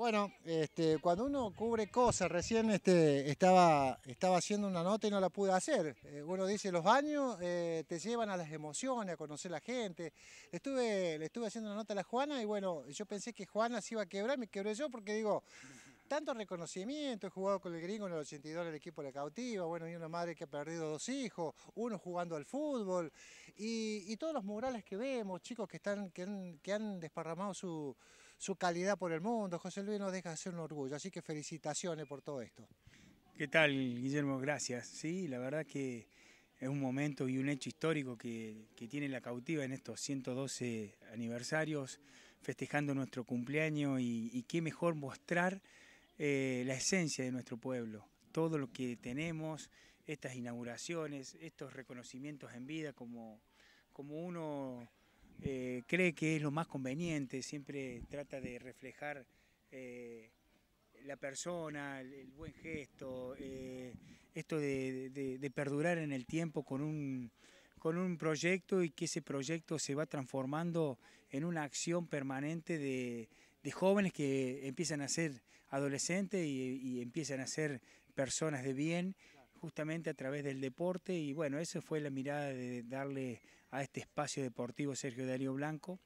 Bueno, este, cuando uno cubre cosas, recién este, estaba, estaba haciendo una nota y no la pude hacer. Eh, uno dice, los baños eh, te llevan a las emociones, a conocer la gente. estuve, le estuve haciendo una nota a la Juana y bueno, yo pensé que Juana se iba a quebrar, me quebré yo porque digo, tanto reconocimiento, he jugado con el gringo en el 82 el equipo de la cautiva, bueno, y una madre que ha perdido dos hijos, uno jugando al fútbol, y, todos los murales que vemos, chicos que, están, que, han, desparramado su, calidad por el mundo, José Luis nos deja de ser un orgullo, así que felicitaciones por todo esto. ¿Qué tal, Guillermo? Gracias. Sí, la verdad que es un momento y un hecho histórico que, tiene la cautiva en estos 112 aniversarios, festejando nuestro cumpleaños y qué mejor mostrar eh, la esencia de nuestro pueblo, todo lo que tenemos, estas inauguraciones, estos reconocimientos en vida, como, como uno eh, cree que es lo más conveniente, siempre trata de reflejar eh, la persona, el, buen gesto, esto de, perdurar en el tiempo con un, con un proyecto y que ese proyecto se va transformando en una acción permanente de, de jóvenes que empiezan a ser adolescentes y, empiezan a ser personas de bien justamente a través del deporte y bueno, esa fue la mirada de darle a este espacio deportivo Sergio Darío Blanco.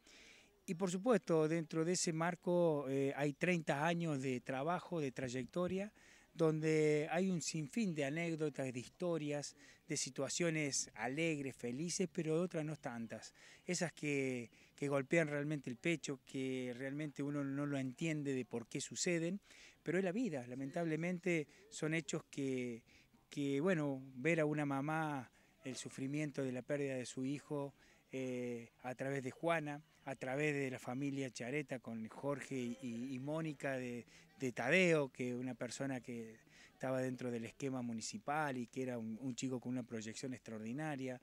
Y por supuesto, dentro de ese marco eh, hay 30 años de trabajo, de trayectoria, donde hay un sinfín de anécdotas, de historias, de situaciones alegres, felices, pero otras no tantas. Esas que, golpean realmente el pecho, que realmente uno no lo entiende de por qué suceden, pero es la vida. Lamentablemente son hechos que bueno, ver a una mamá el sufrimiento de la pérdida de su hijo, eh, a través de Juana, a través de la familia Chareta con Jorge y, Mónica de, Tadeo, que una persona que estaba dentro del esquema municipal y que era un, chico con una proyección extraordinaria.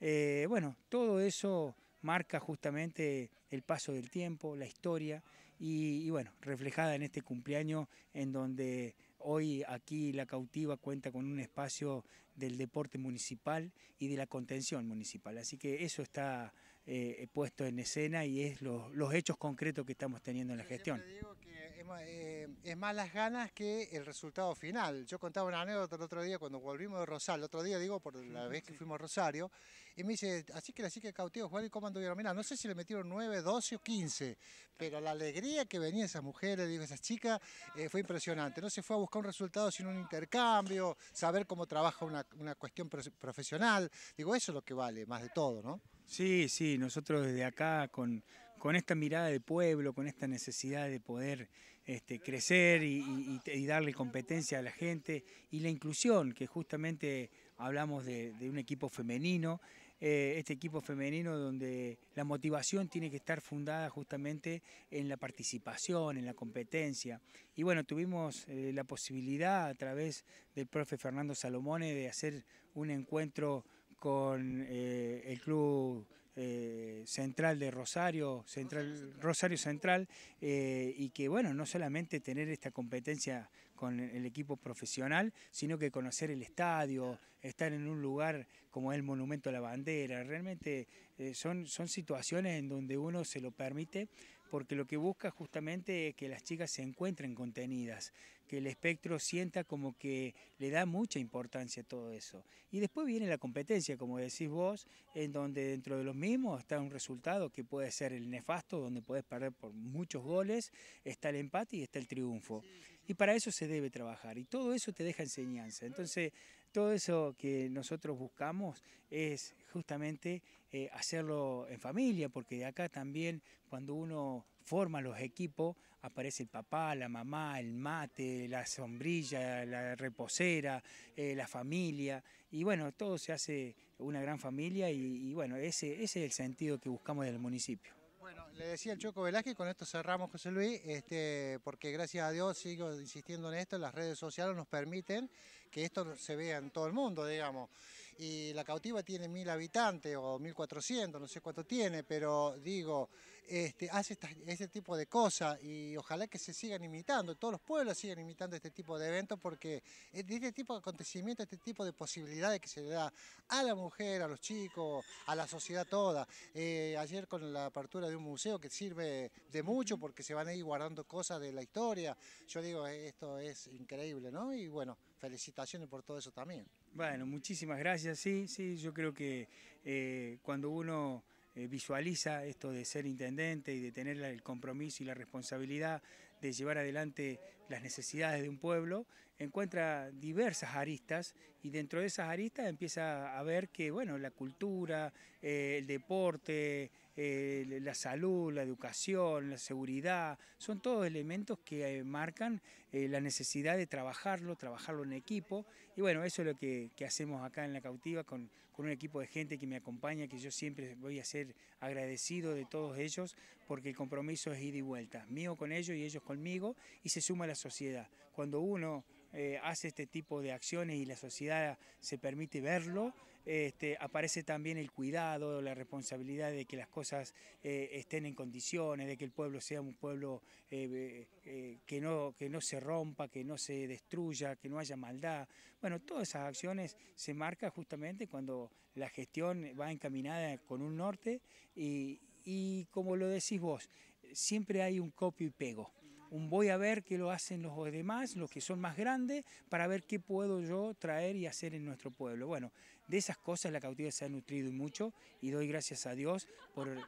Eh, bueno, todo eso marca justamente el paso del tiempo, la historia y, bueno, reflejada en este cumpleaños en donde hoy aquí La Cautiva cuenta con un espacio del deporte municipal y de la contención municipal. Así que eso está eh, puesto en escena y es los hechos concretos que estamos teniendo en la gestión. Eh, es más las ganas que el resultado final. Yo contaba una anécdota el otro día cuando volvimos de Rosario, el otro día digo por la vez que fuimos a Rosario, y me dice, así que la que cautivo Juan y cómo anduvieron. Mira, no sé si le metieron 9, 12 o 15, pero la alegría que venían esas mujeres, digo, esas chicas, eh, fue impresionante. No se fue a buscar un resultado sino un intercambio, saber cómo trabaja una, cuestión profesional. Digo, eso es lo que vale más de todo, ¿no? Sí, sí, nosotros desde acá, con, con esta mirada de pueblo, con esta necesidad de poder este, crecer y, darle competencia a la gente y la inclusión, que justamente hablamos de, un equipo femenino, eh, este equipo femenino donde la motivación tiene que estar fundada justamente en la participación, en la competencia. Y bueno, tuvimos eh, la posibilidad a través del profe Fernando Salomone de hacer un encuentro con eh, el club eh, central de Rosario, central, Rosario Central, eh, y que bueno, no solamente tener esta competencia con el equipo profesional, sino que conocer el estadio, estar en un lugar como el Monumento a la Bandera, realmente eh, son situaciones en donde uno se lo permite porque lo que busca justamente es que las chicas se encuentren contenidas, que el espectro sienta como que le da mucha importancia a todo eso. Y después viene la competencia, como decís vos, en donde dentro de los mismos está un resultado que puede ser el nefasto, donde puedes perder por muchos goles, está el empate y está el triunfo. Y para eso se debe trabajar, y todo eso te deja enseñanza. Entonces, todo eso que nosotros buscamos es justamente eh, hacerlo en familia, porque acá también cuando uno forma los equipos aparece el papá, la mamá, el mate, la sombrilla, la reposera, eh, la familia, y bueno, todo se hace una gran familia y, bueno, ese, ese es el sentido que buscamos del municipio le decía el Choco Velázquez, con esto cerramos José Luis, este, porque gracias a Dios sigo insistiendo en esto, las redes sociales nos permiten que esto se vea en todo el mundo, digamos y la cautiva tiene mil habitantes o 1400, no sé cuánto tiene, pero digo, este, hace este tipo de cosas y ojalá que se sigan imitando, todos los pueblos sigan imitando este tipo de eventos porque este tipo de acontecimientos, este tipo de posibilidades que se le da a la mujer, a los chicos, a la sociedad toda. Eh, ayer con la apertura de un museo que sirve de mucho porque se van a ir guardando cosas de la historia, yo digo, esto es increíble, ¿no? Y bueno felicitaciones por todo eso también. Bueno, muchísimas gracias. Sí, sí, yo creo que eh, cuando uno eh, visualiza esto de ser intendente y de tener el compromiso y la responsabilidad de llevar adelante las necesidades de un pueblo, encuentra diversas aristas y dentro de esas aristas empieza a ver que, bueno, la cultura, eh, el deporte, eh, la salud, la educación, la seguridad, son todos elementos que eh, marcan eh, la necesidad de trabajarlo, trabajarlo en equipo, y bueno, eso es lo que, que hacemos acá en La Cautiva con, con, un equipo de gente que me acompaña, que yo siempre voy a ser agradecido de todos ellos, porque el compromiso es ida y vuelta, mío con ellos y ellos conmigo, y se suma la sociedad. Cuando uno hace este tipo de acciones y la sociedad se permite verlo, este, aparece también el cuidado, la responsabilidad de que las cosas eh, estén en condiciones, de que el pueblo sea un pueblo eh, eh, que, no, que no se rompa, que no se destruya, que no haya maldad. Bueno, todas esas acciones se marcan justamente cuando la gestión va encaminada con un norte y, y como lo decís vos, siempre hay un copio y pego un voy a ver qué lo hacen los demás, los que son más grandes, para ver qué puedo yo traer y hacer en nuestro pueblo. Bueno, de esas cosas la cautiva se ha nutrido mucho y doy gracias a Dios por el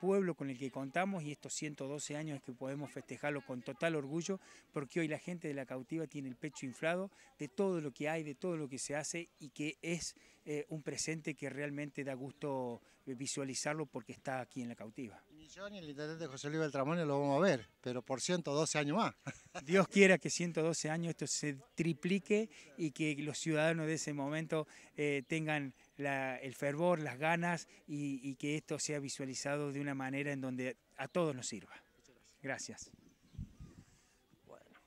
pueblo con el que contamos y estos 112 años que podemos festejarlo con total orgullo, porque hoy la gente de la cautiva tiene el pecho inflado de todo lo que hay, de todo lo que se hace y que es eh, un presente que realmente da gusto eh, visualizarlo porque está aquí en la cautiva. Y yo ni el intendente José Luis Beltramón lo vamos a ver, pero por 112 años más. Dios quiera que 112 años esto se triplique y que los ciudadanos de ese momento eh, tengan el fervor, las ganas y, que esto sea visualizado de una manera en donde a todos nos sirva. Gracias. Bueno.